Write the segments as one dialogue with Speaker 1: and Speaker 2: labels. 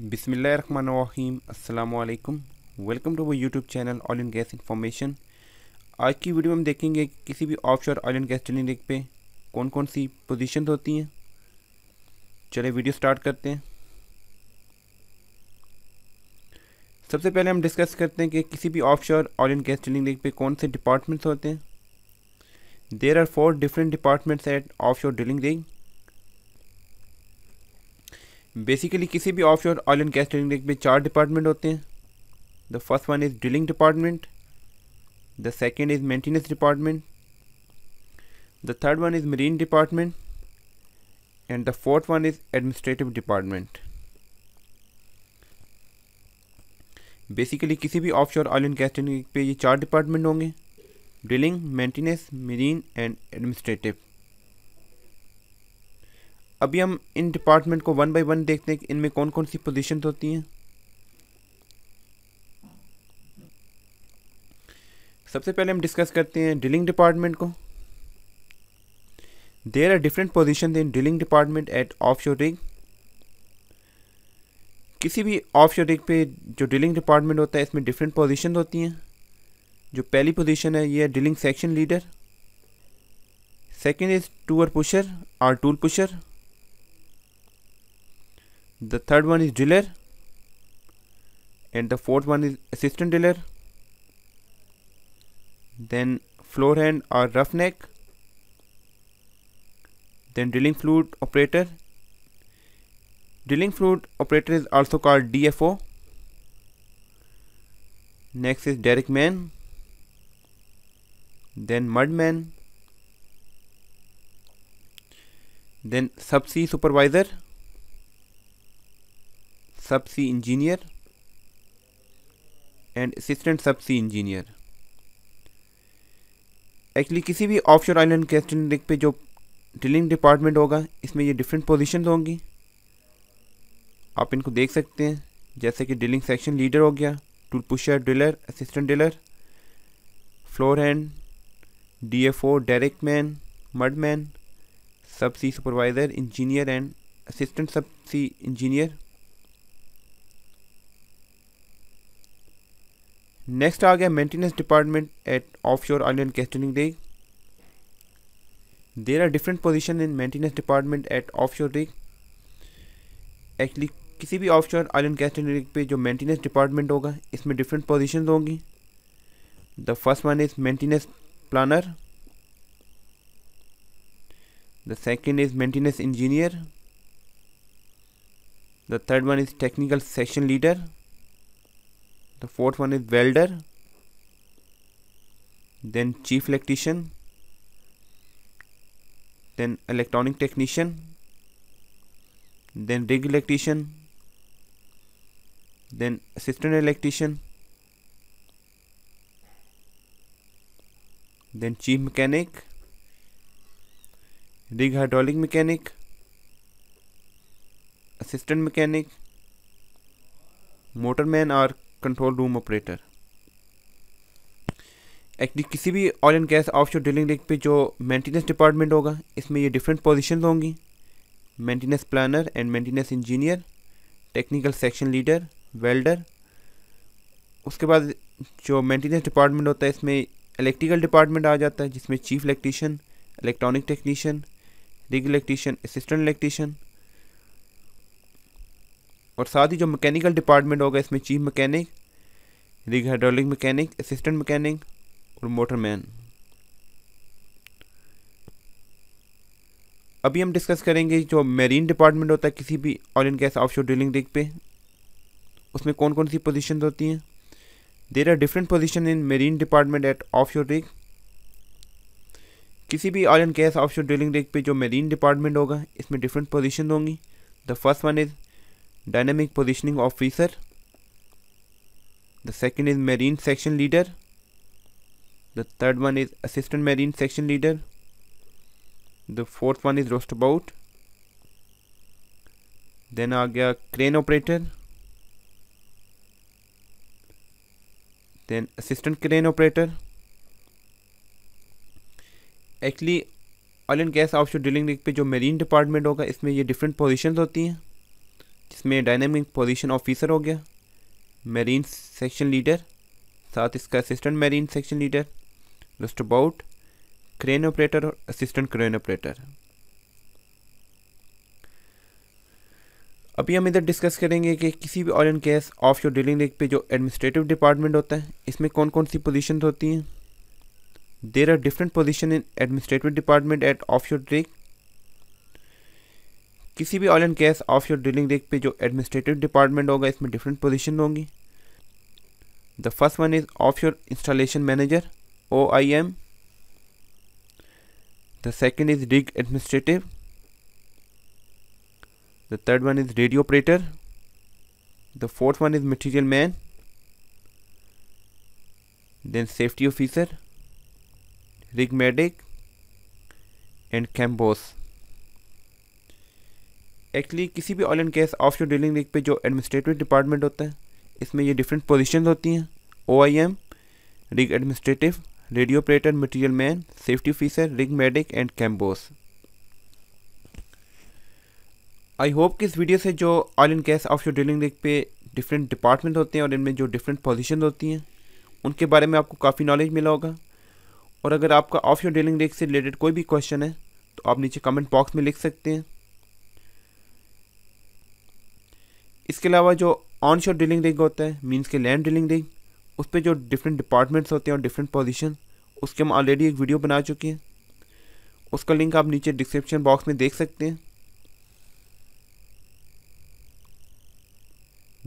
Speaker 1: बिसमीम अल्लाम welcome to वो YouTube channel oil and gas information आज की वीडियो में हम देखेंगे कि किसी भी offshore oil and gas rig पे कौन कौन सी पोजिशन होती हैं चले वीडियो स्टार्ट करते हैं सबसे पहले हम डिस्कस करते हैं कि किसी भी offshore oil and gas rig पे कौन से डिपार्टमेंट्स होते हैं there are four different departments at offshore drilling rig basically किसी भी offshore oil and gas drilling में चार डिपार्टमेंट होते हैं the first one is drilling department the second is maintenance department the third one is marine department and the fourth one is administrative department basically किसी भी of शोर oil and gas trading पे ये चार department होंगे drilling maintenance marine and administrative अभी हम इन डिपार्टमेंट को वन बाय वन देखते हैं कि इनमें कौन कौन सी पोजीशन होती हैं सबसे पहले हम डिस्कस करते हैं ड्रिलिंग डिपार्टमेंट को there are different position in drilling department at offshore rig किसी भी ऑफ शोर रिग पे जो ड्रिलिंग डिपार्टमेंट होता है इसमें डिफरेंट पोजिशन होती हैं जो पहली पोजिशन है ये है drilling section leader second is tour pusher और tool pusher the third one is driller and the fourth one is assistant driller then floor hand or roughneck then drilling fluid operator drilling fluid operator is also called DFO next is derrick man then mudman then subsea supervisor सब subsea engineer and assistant subsea engineer actually किसी भी offshore island कैस्टन पे जो drilling department होगा इसमें ये different position होंगी आप इनको देख सकते हैं जैसे कि ड्रिलिंग सेक्शन लीडर हो गया tool pusher driller assistant driller floor hand D F O direct man mud man subsea supervisor engineer and assistant subsea engineer next आ गया maintenance department at offshore island casting rig there are different position in maintenance department at offshore rig actually किसी भी of offshore island casting rig पे जो maintenance department होगा इसमें different position होंगी the first one is maintenance planner the second is maintenance engineer the third one is technical section leader the fourth one is welder then chief electrician then electronic technician then rig electrician then assistant electrician then chief mechanic rig hydraulic mechanic assistant mechanic motorman or control room operator actually किसी भी oil and gas off drilling rig पे जो maintenance department होगा इसमें ये different position होंगी maintenance planner and maintenance engineer technical section leader welder उसके बाद जो मेंटेनेंस डिपार्टमेंट होता है इसमें इलेक्ट्रिकल डिपार्टमेंट आ जाता है जिसमें chief electrician electronic technician rig electrician assistant electrician और साथ ही जो मैकेनिकल डिपार्टमेंट होगा इसमें chief mechanic rig hydraulic mechanic assistant mechanic और मोटरमैन अभी हम डिस्कस करेंगे जो मेरीन डिपार्टमेंट होता है किसी भी oil and gas offshore drilling rig पे उसमें कौन कौन सी पोजीशन होती हैं there are different position in marine department at offshore rig किसी भी oil and gas offshore drilling rig पे जो मेरीन डिपार्टमेंट होगा इसमें डिफरेंट पोजीशन होंगी the first one is dynamic positioning officer the second is marine section leader the third one is assistant marine section leader the fourth one is rostabout then aa gaya crane operator then assistant crane operator actually oil and gas off drilling rig पे जो marine department होगा इसमें ये different positions होती हैं जिसमें dynamic position officer हो गया मेरीन सेक्शन लीडर साथ इसका assistant marine section leader roustabout crane operator और असिस्टेंट क्रेन ऑपरेटर अभी हम इधर डिस्कस करेंगे कि किसी भी oil and gas offshore drilling rig पे जो एडमिनिस्ट्रेटिव डिपार्टमेंट होता है इसमें कौन कौन सी पोजिशन होती हैं there are different position in administrative department at offshore rig किसी भी oil and gas offshore drilling rig पे जो एडमिनिस्ट्रेटिव डिपार्टमेंट होगा इसमें डिफरेंट पोजिशन होंगी the first one is offshore installation manager O I M the second is rig administrative the third one is radio operator the fourth one is material man then safety officer rig medic and camp boss actually किसी भी oil and gas offshore drilling rig पे जो administrative department होता है इसमें ये different position होती हैं O I M rig administrative radio operator material man safety officer rig medic and camp boss I hope कि इस वीडियो से जो oil and gas offshore drilling rig पे डिफरेंट डिपार्टमेंट होते हैं और इनमें जो डिफरेंट पोजिशन होती हैं उनके बारे में आपको काफ़ी नॉलेज मिला होगा और अगर आपका ऑफ योर डीलिंग रिग से रिलेटेड कोई भी क्वेश्चन है तो आप नीचे कमेंट बॉक्स में लिख सकते हैं इसके अलावा जो ऑन शोर ड्रिलिंग रिंग होता है मीन्स के लैंड ड्रिलिंग रिंग उस पर जो डिफरेंट डिपार्टमेंट्स होते हैं और डिफरेंट पोजिशन उसके हम ऑलरेडी एक वीडियो बना चुके हैं उसका लिंक आप नीचे डिस्क्रिप्शन बॉक्स में देख सकते हैं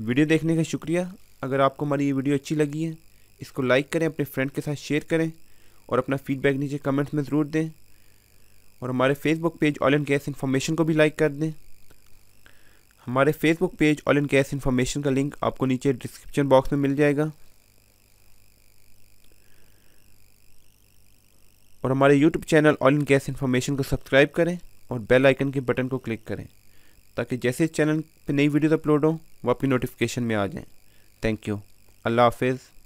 Speaker 1: वीडियो देखने का शुक्रिया अगर आपको हमारी ये वीडियो अच्छी लगी है इसको लाइक करें अपने फ्रेंड के साथ शेयर करें और अपना फीडबैक नीचे कमेंट्स में ज़रूर दें और हमारे Facebook page oil and gas information को भी लाइक कर दें हमारे Facebook page oil and gas information का लिंक आपको नीचे डिस्क्रिप्शन बॉक्स में मिल जाएगा और हमारे YouTube channel oil and gas information को सब्सक्राइब करें और बेल आइकन के बटन को क्लिक करें ताकि जैसे इस चैनल पे नई वीडियोस अपलोड हों वो आपकी नोटिफिकेशन में आ जाएं थैंक यू अल्लाह हाफिज़